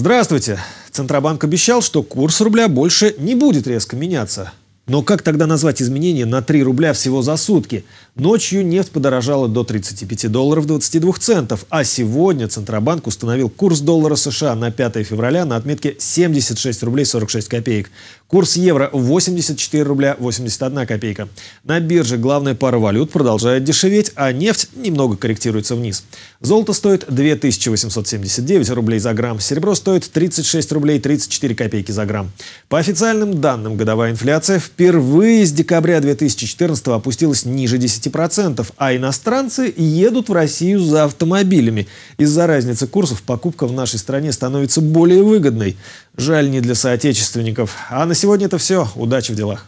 Здравствуйте. Центробанк обещал, что курс рубля больше не будет резко меняться. Но как тогда назвать изменения на 3 рубля всего за сутки? Ночью нефть подорожала до 35 долларов 22 центов, а сегодня Центробанк установил курс доллара США на 5 февраля на отметке 76 рублей 46 копеек. Курс евро 84 рубля 81 копейка. На бирже главная пара валют продолжает дешеветь, а нефть немного корректируется вниз. Золото стоит 2879 рублей за грамм, серебро стоит 36 рублей 34 копейки за грамм. По официальным данным, годовая инфляция впервые с декабря 2014 опустилась ниже 10 60%, а иностранцы едут в Россию за автомобилями. Из-за разницы курсов покупка в нашей стране становится более выгодной. Жаль не для соотечественников. А на сегодня это все. Удачи в делах.